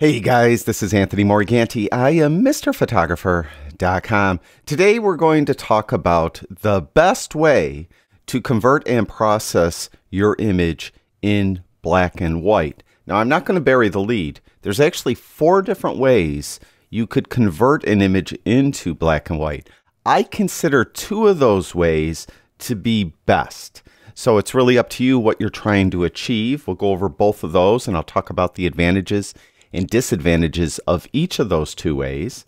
Hey guys, this is Anthony Morganti. I am MrPhotographer.com. Today we're going to talk about the best way to convert and process your image in black and white. Now, I'm not going to bury the lead. There's actually four different ways you could convert an image into black and white. I consider two of those ways to be best. So it's really up to you what you're trying to achieve. We'll go over both of those and I'll talk about the advantages and disadvantages of each of those two ways.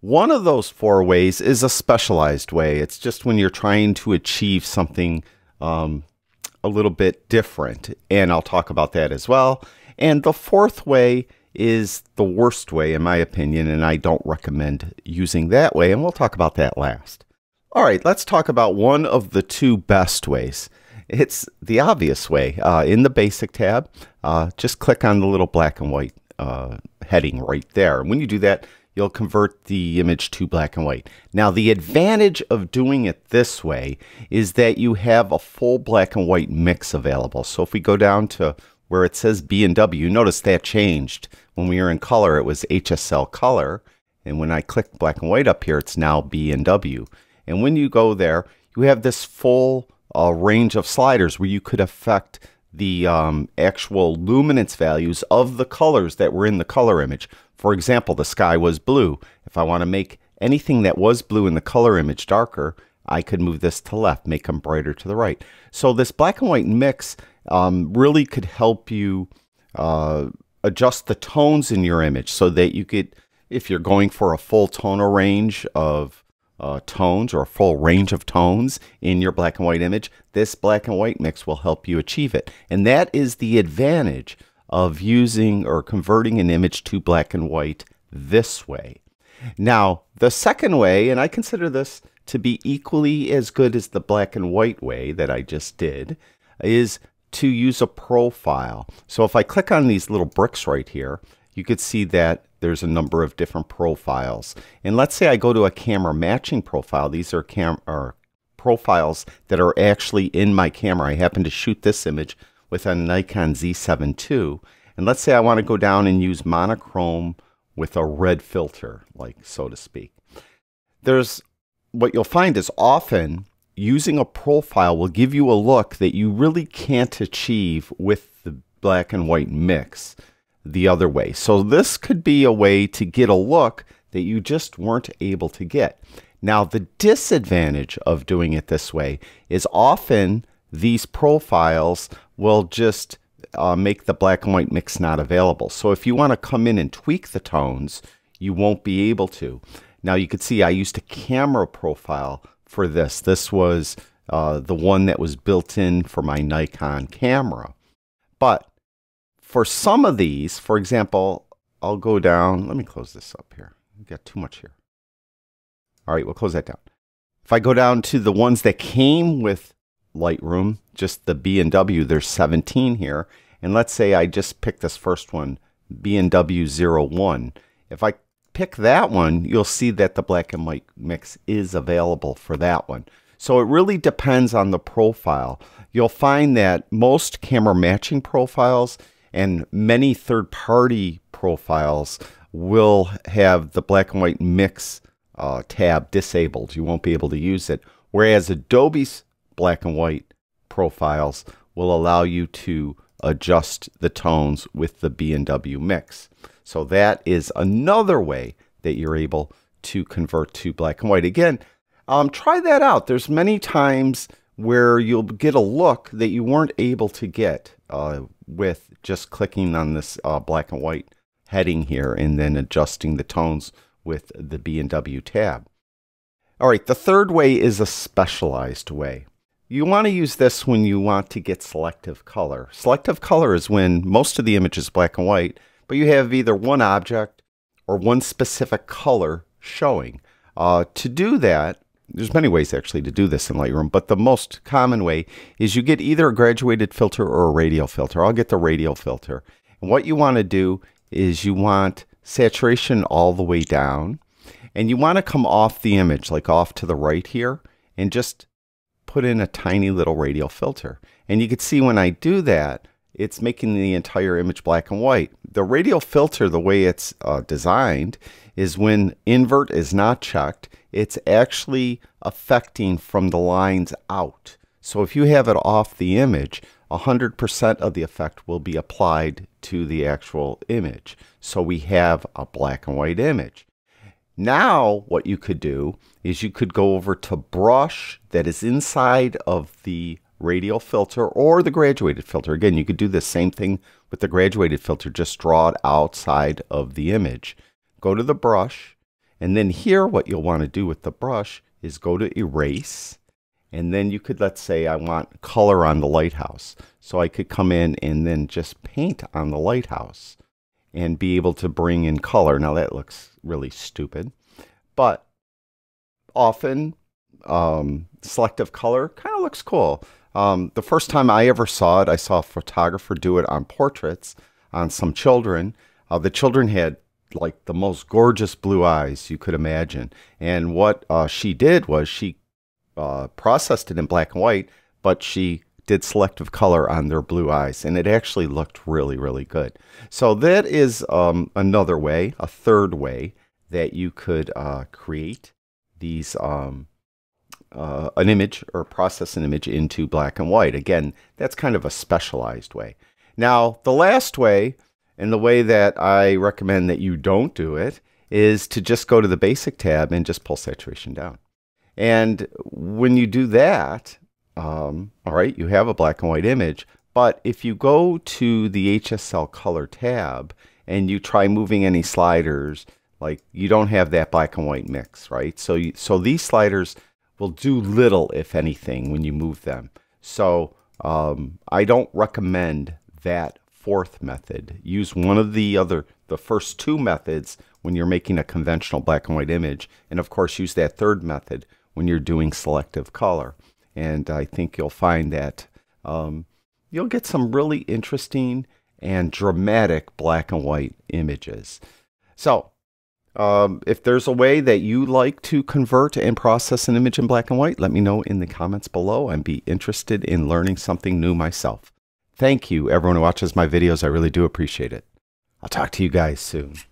One of those four ways is a specialized way. It's just when you're trying to achieve something um, a little bit different, and I'll talk about that as well. And the fourth way is the worst way, in my opinion, and I don't recommend using that way, and we'll talk about that last. All right, let's talk about one of the two best ways. It's the obvious way. Uh, in the Basic tab, uh, just click on the little black and white uh, heading right there. And when you do that, you'll convert the image to black and white. Now, the advantage of doing it this way is that you have a full black and white mix available. So if we go down to where it says B&W, notice that changed. When we were in color, it was HSL color. And when I click black and white up here, it's now B&W. And when you go there, you have this full uh, range of sliders where you could affect the um, actual luminance values of the colors that were in the color image. For example, the sky was blue. If I want to make anything that was blue in the color image darker, I could move this to left, make them brighter to the right. So this black and white mix um, really could help you uh, adjust the tones in your image so that you could, if you're going for a full tonal range of uh, tones or a full range of tones in your black and white image, this black and white mix will help you achieve it. And that is the advantage of using or converting an image to black and white this way. Now, the second way, and I consider this to be equally as good as the black and white way that I just did, is to use a profile. So if I click on these little bricks right here, you could see that there's a number of different profiles. And let's say I go to a camera matching profile. These are cam or profiles that are actually in my camera. I happen to shoot this image with a Nikon Z7 II. And let's say I want to go down and use monochrome with a red filter, like so to speak. There's what you'll find is often using a profile will give you a look that you really can't achieve with the black and white mix the other way. So this could be a way to get a look that you just weren't able to get. Now, the disadvantage of doing it this way is often these profiles will just uh, make the black and white mix not available. So if you want to come in and tweak the tones, you won't be able to. Now you can see I used a camera profile for this. This was uh, the one that was built in for my Nikon camera. But for some of these, for example, I'll go down. Let me close this up here. We've got too much here. All right, we'll close that down. If I go down to the ones that came with Lightroom, just the B&W, there's 17 here. And let's say I just pick this first one, B&W01. If I pick that one, you'll see that the black and white mix is available for that one. So it really depends on the profile. You'll find that most camera matching profiles, and many third party profiles will have the black and white mix uh, tab disabled. You won't be able to use it. Whereas Adobe's black and white profiles will allow you to adjust the tones with the B&W mix. So that is another way that you're able to convert to black and white. Again, um, try that out. There's many times where you'll get a look that you weren't able to get uh, with just clicking on this uh, black and white heading here and then adjusting the tones with the B&W tab. All right, the third way is a specialized way. You want to use this when you want to get selective color. Selective color is when most of the image is black and white, but you have either one object or one specific color showing. Uh, to do that, there's many ways actually to do this in Lightroom, but the most common way is you get either a graduated filter or a radial filter. I'll get the radial filter. And what you want to do is you want saturation all the way down and you want to come off the image, like off to the right here, and just put in a tiny little radial filter. And you can see when I do that, it's making the entire image black and white. The radial filter, the way it's uh, designed, is when invert is not checked, it's actually affecting from the lines out. So if you have it off the image, 100% of the effect will be applied to the actual image. So we have a black and white image. Now what you could do is you could go over to brush that is inside of the radial filter or the graduated filter. Again, you could do the same thing with the graduated filter, just draw it outside of the image. Go to the brush, and then here what you'll want to do with the brush is go to erase, and then you could, let's say I want color on the lighthouse. So I could come in and then just paint on the lighthouse and be able to bring in color. Now that looks really stupid, but often um, selective color kind of looks cool. Um, the first time I ever saw it, I saw a photographer do it on portraits on some children. Uh, the children had like the most gorgeous blue eyes you could imagine. And what uh, she did was she uh, processed it in black and white, but she did selective color on their blue eyes, and it actually looked really, really good. So that is um, another way, a third way that you could uh, create these um, uh, an image or process an image into black and white. Again, that's kind of a specialized way. Now, the last way, and the way that I recommend that you don't do it, is to just go to the basic tab and just pull saturation down. And when you do that, um, all right, you have a black and white image, but if you go to the HSL color tab and you try moving any sliders, like you don't have that black and white mix, right? So, you, so these sliders will do little, if anything, when you move them. So um, I don't recommend that fourth method. Use one of the other, the first two methods when you're making a conventional black and white image. And of course, use that third method when you're doing selective color. And I think you'll find that um, you'll get some really interesting and dramatic black and white images. So um, if there's a way that you like to convert and process an image in black and white, let me know in the comments below and be interested in learning something new myself. Thank you, everyone who watches my videos. I really do appreciate it. I'll talk to you guys soon.